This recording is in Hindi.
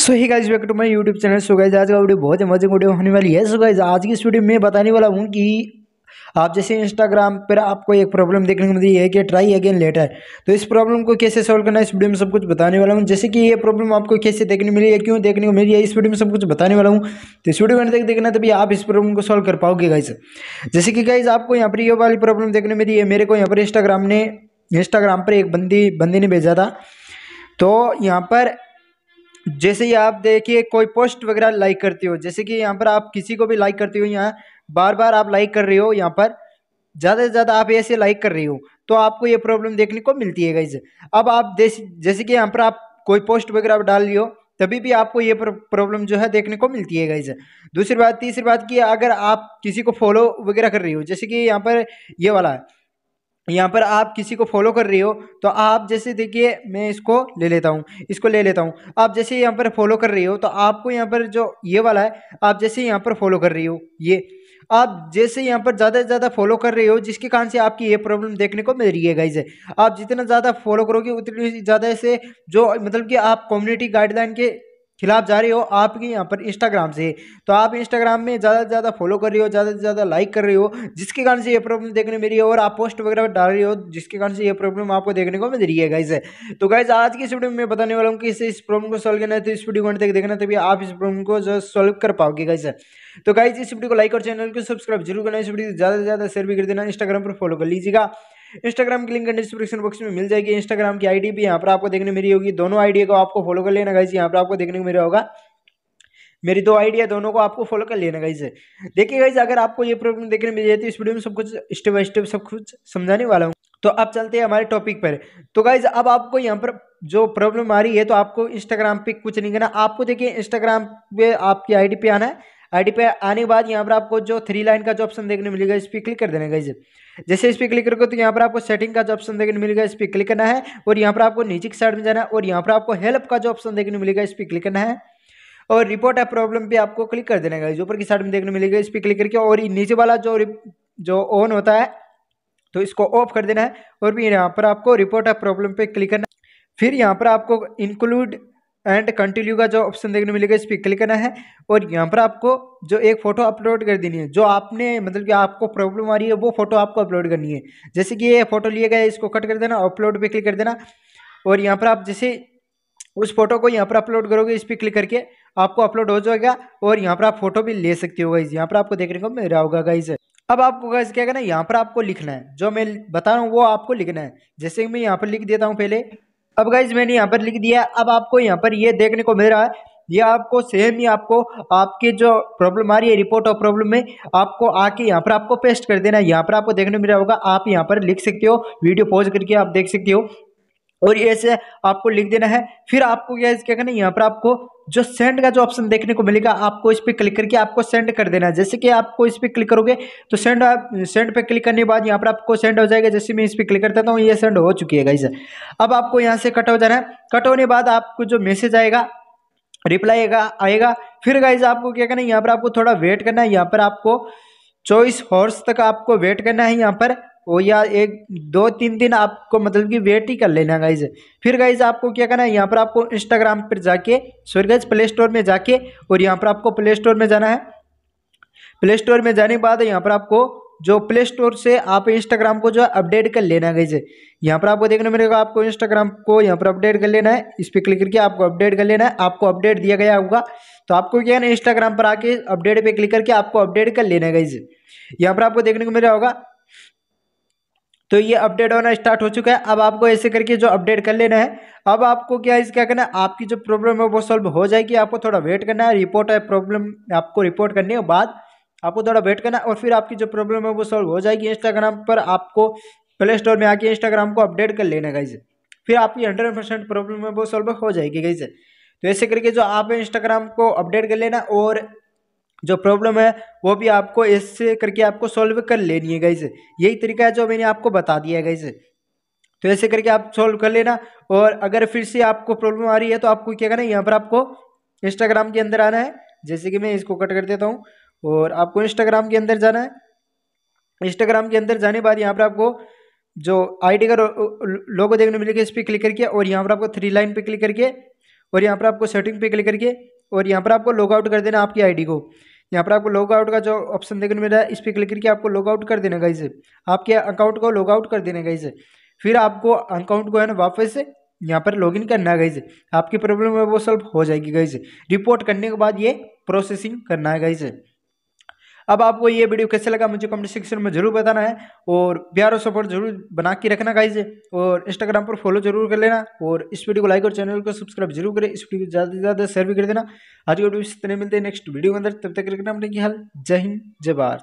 so hi guys welcome to my YouTube channel so guys आज का वीडियो बहुत ही मजे वीडियो होने वाली है सो गाइज आज की इस वीडियो में बताने वाला हूँ कि आप जैसे इंस्टाग्राम पर आपको एक प्रॉब्लम देखने को मिली है कि ट्राई अगेन लेटर तो इस प्रॉब्लम को कैसे सॉल्व करना है इस वीडियो में सब कुछ बताने वाला हूँ जैसे कि ये प्रॉब्लम आपको कैसे देखने मिली है क्यों देखने को मिली है इस वीडियो में सब कुछ बताने वाला हूँ तो इस वीडियो में देख देखना तभी आप इस प्रॉब्लम को सॉल्व कर पाओगे गाइज जैसे कि गाइज आपको यहाँ पर ये वाली प्रॉब्लम देखने मिली है मेरे को यहाँ पर इंस्टाग्राम ने इंस्टाग्राम पर एक बंदी बंदी ने भेजा था तो यहाँ पर जैसे ही आप देखिए कोई पोस्ट वगैरह लाइक करते हो जैसे कि यहाँ पर आप किसी को भी लाइक करते हो यहाँ बार बार आप लाइक कर रहे हो यहाँ पर ज़्यादा से ज़्यादा आप ऐसे लाइक कर रहे हो तो आपको ये प्रॉब्लम देखने को मिलती है गाइज अब आप जैसे कि यहाँ पर आप कोई पोस्ट वगैरह डाल रही हो तभी भी आपको ये प्रॉब्लम जो है देखने को मिलती है गाइज दूसरी बात तीसरी बात कि अगर आप किसी को फॉलो वगैरह कर रही हो जैसे कि यहाँ पर ये वाला है यहाँ पर आप किसी को फॉलो कर रही हो तो आप जैसे देखिए मैं इसको ले लेता हूँ इसको ले लेता हूँ आप जैसे यहाँ पर फॉलो कर रही हो तो आपको यहाँ पर जो ये वाला है आप जैसे यहाँ पर फॉलो कर रही हो ये आप जैसे यहाँ पर ज़्यादा से ज़्यादा फॉलो कर रहे हो जिसके कारण से आपकी ये प्रॉब्लम देखने को मिल रही है गाइज आप जितना ज़्यादा फॉलो करोगे उतनी ज़्यादा से जो मतलब कि आप कम्युनिटी गाइडलाइन के खिलाफ जा रही हो आपके यहाँ पर इंस्टाग्राम से तो आप इंस्टाग्राम में ज़्यादा से ज़्यादा फॉलो कर रहे हो ज़्यादा से ज़्यादा लाइक कर रहे हो जिसके कारण से ये प्रॉब्लम देखने रही है और आप पोस्ट वगैरह डाल रही हो जिसके कारण से ये प्रॉब्लम आपको देखने को मिल रही है गाइज तो गाइज आज की इस वीडियो में बताने वाला हूँ कि इस प्रॉब्लम को सॉल्व करना है तो इस वीडियो को तक देखना तभी आप इस प्रॉब्लम को जो सॉल्व कर पाओगे गाइज तो गाइज इस वीडियो को लाइक और चैनल को सब्सक्राइब जरूर करना इस वीडियो को ज़्यादा से ज़्यादा शेयर भी कर देना इंस्टाग्राम पर फॉलो कर लीजिएगा इंस्टाग्राम की लिंक डिस्क्रिप्शन बॉक्स में मिल जाएगी इंस्टाग्राम की आईडी भी यहाँ पर आपको देखने मिली होगी दोनों आईडी को आपको फॉलो कर लेना गाइज यहाँ पर आपको देखने को मिला होगा मेरी दो आइडिया दोनों को आपको फॉलो कर लेना गाइज देखिए गाइज अगर आपको ये प्रॉब्लम देखने मिल जाती तो है इस वीडियो में सब कुछ स्टेप बाय स्टेप सब कुछ समझाने वाला हूँ तो अब चलते हैं हमारे टॉपिक पर तो गाइज अब आपको यहाँ पर जो प्रॉब्लम आ रही है तो आपको इंस्टाग्राम पे कुछ नहीं करना आपको देखिए इंस्टाग्राम पे आपकी आईडी पे आना है आईडी पे आने के बाद यहाँ पर आपको जो थ्री लाइन का जो ऑप्शन देखने मिलेगा इस पर क्लिक कर देना गाइज जैसे इस पर क्लिक करोगे तो यहाँ पर आपको सेटिंग का जो ऑप्शन देखने मिलेगा इस पर क्लिक करना है और यहाँ पर आपको नीचे की साइड में जाना है और यहाँ पर आपको हेल्प का जो ऑप्शन देखने मिलेगा इस पर क्लिक करना है और रिपोर्ट है प्रॉब्लम पे आपको क्लिक कर देना गाइज ऊपर की साइड में देखने मिलेगा इस पर क्लिक करके और नीचे वाला जो जो ऑन होता है तो इसको ऑफ कर देना है और भी यहाँ पर आपको रिपोर्ट ऑफ प्रॉब्लम पे क्लिक करना फिर यहाँ पर आपको इंक्लूड एंड कंटिन्यू का जो ऑप्शन देखने मिलेगा इस पर क्लिक करना है और यहाँ पर आपको जो एक फ़ोटो अपलोड कर देनी है जो आपने मतलब कि आपको प्रॉब्लम आ रही है वो फ़ोटो आपको अपलोड करनी है जैसे कि ये फ़ोटो लिए गए इसको कट कर देना अपलोड पे क्लिक कर देना और यहाँ पर आप जैसे उस फोटो को यहाँ पर अपलोड करोगे इस पर क्लिक करके आपको अपलोड हो जाएगा और यहाँ पर आप फोटो भी ले सकते हो गाइज यहाँ पर आपको देखने को मिल रहा होगा गाइज अब आपको गाइज क्या करना है यहाँ पर आपको लिखना है जो मैं बता रहा हूँ वो आपको लिखना है जैसे मैं यहाँ पर लिख देता हूँ पहले अब गाइज मैंने यहाँ पर लिख दिया अब आपको यहाँ पर ये देखने को मिल रहा है ये आपको सेम ही आपको आपके जो प्रॉब्लम आ रही है रिपोर्ट ऑफ प्रॉब्लम में आपको आके यहाँ पर आपको पेस्ट कर देना है यहाँ पर आपको देखने मिल रहा होगा आप यहाँ पर लिख सकते हो वीडियो पॉज करके आप देख सकते हो और ऐसे आपको लिख देना है फिर आपको क्या क्या करना है यहाँ पर आपको जो सेंड का जो ऑप्शन देखने को मिलेगा आपको इस पर क्लिक करके आपको सेंड कर देना है जैसे कि आपको इस पर क्लिक करोगे तो सेंड आप सेंड पे क्लिक करने के बाद यहाँ पर आपको सेंड हो जाएगा जैसे मैं इस पर क्लिक करता हूँ ये सेंड हो चुकी है गाइस अब आपको यहाँ से कट हो जाना है कट होने बाद आपको जो मैसेज आएगा रिप्लाई आएगा फिर गाइज आपको क्या करना है यहाँ पर आपको थोड़ा वेट करना है यहाँ पर आपको चौबीस हॉर्स तक आपको वेट करना है यहाँ पर और या एक दो तीन दिन आपको मतलब कि वेट ही कर लेना गाइज फिर गाइज आपको क्या करना है यहाँ पर आपको इंस्टाग्राम पर जाके सॉरी गाइज प्ले स्टोर में जाके और यहाँ पर आपको प्ले स्टोर में जाना है प्ले स्टोर में जाने के बाद यहाँ पर आपको जो प्ले स्टोर से आप इंस्टाग्राम को जो है अपडेट कर लेना गई यहाँ पर आपको देखने मिलेगा आपको इंस्टाग्राम को यहाँ पर अपडेट कर लेना है इस पर क्लिक करके आपको अपडेट कर लेना है आपको अपडेट दिया गया होगा तो आपको क्या है ना इंस्टाग्राम पर आके अपडेट पे क्लिक करके आपको अपडेट कर लेना है गई यहाँ पर आपको देखने को मिल रहा होगा तो ये अपडेट होना स्टार्ट हो चुका है अब आपको ऐसे करके जो अपडेट कर लेना है अब आपको क्या इस क्या करना है आपकी जो प्रॉब्लम है वो सॉल्व हो जाएगी आपको थोड़ा वेट करना है रिपोर्ट है प्रॉब्लम आपको रिपोर्ट करने के बाद आपको थोड़ा वेट करना है और फिर आपकी जो प्रॉब्लम है वो सॉल्व हो जाएगी इंस्टाग्राम पर आपको प्ले स्टोर में आके इंस्टाग्राम को अपडेट कर लेना गाइज फिर आपकी हंड्रेड परसेंट प्रॉब्लम है वो सॉल्व हो जाएगी गाइज तो ऐसे करके जो आप इंस्टाग्राम को अपडेट कर लेना और जो प्रॉब्लम है वो भी आपको इससे करके आपको सॉल्व कर लेनी है गई यही तरीका है जो मैंने आपको बता दिया है गई तो ऐसे करके आप सॉल्व कर लेना और अगर फिर से आपको प्रॉब्लम आ रही है तो आपको क्या करना है यहाँ पर आपको इंस्टाग्राम के अंदर आना है जैसे कि मैं इसको कट कर देता हूँ और आपको इंस्टाग्राम के अंदर जाना है इंस्टाग्राम के अंदर जाने के बाद यहाँ पर आपको जो आईडी का लोगो देखने मिलेगा इस पर क्लिक करके और यहाँ पर आपको थ्री लाइन पे क्लिक करके और यहाँ पर आपको सेटिंग पे क्लिक करके और यहाँ पर आपको लॉग आउट कर देना आपकी डी को यहाँ पर आपको लॉग आउट का जो ऑप्शन देखने मिल रहा है इस पर क्लिक करके आपको लॉग आउट कर देना गाइज आपके अकाउंट को लॉग आउट कर देना गाइज फिर आपको अकाउंट को है ना वापस यहाँ पर लॉगिन करना है गाइज आपकी प्रॉब्लम है वो सॉल्व हो जाएगी गाइज रिपोर्ट करने के बाद ये प्रोसेसिंग करना है गाइज अब आपको ये वीडियो कैसे लगा मुझे कमेंट सेक्शन में जरूर बताना है और प्यार और सपोर्ट जरूर बना के रखना गाइज और इंस्टाग्राम पर फॉलो जरूर कर लेना और इस वीडियो को लाइक और चैनल को सब्सक्राइब जरूर करें इस वीडियो को ज़्यादा से ज़्यादा शेयर भी कर देना आज के वीडियो तरह मिलते हैं नेक्स्ट वीडियो के अंदर तब तक रखना अपने की हाल जय हिंद जय भारत